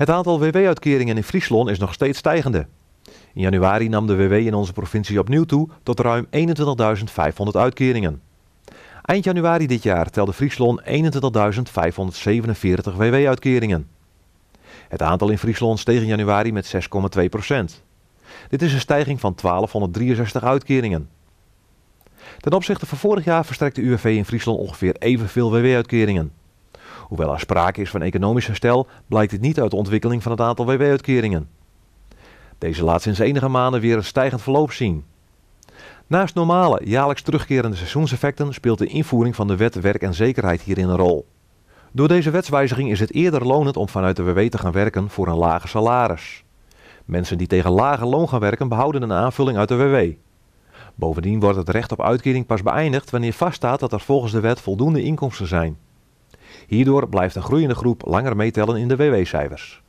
Het aantal WW-uitkeringen in Friesland is nog steeds stijgende. In januari nam de WW in onze provincie opnieuw toe tot ruim 21.500 uitkeringen. Eind januari dit jaar telde Friesland 21.547 WW-uitkeringen. Het aantal in Friesland steeg in januari met 6,2 Dit is een stijging van 1263 uitkeringen. Ten opzichte van vorig jaar verstrekte UWV e in Friesland ongeveer evenveel WW-uitkeringen. Hoewel er sprake is van economisch herstel, blijkt dit niet uit de ontwikkeling van het aantal WW-uitkeringen. Deze laat sinds enige maanden weer een stijgend verloop zien. Naast normale, jaarlijks terugkerende seizoenseffecten speelt de invoering van de wet werk en zekerheid hierin een rol. Door deze wetswijziging is het eerder lonend om vanuit de WW te gaan werken voor een lager salaris. Mensen die tegen lage loon gaan werken behouden een aanvulling uit de WW. Bovendien wordt het recht op uitkering pas beëindigd wanneer vaststaat dat er volgens de wet voldoende inkomsten zijn. Hierdoor blijft een groeiende groep langer meetellen in de WW-cijfers.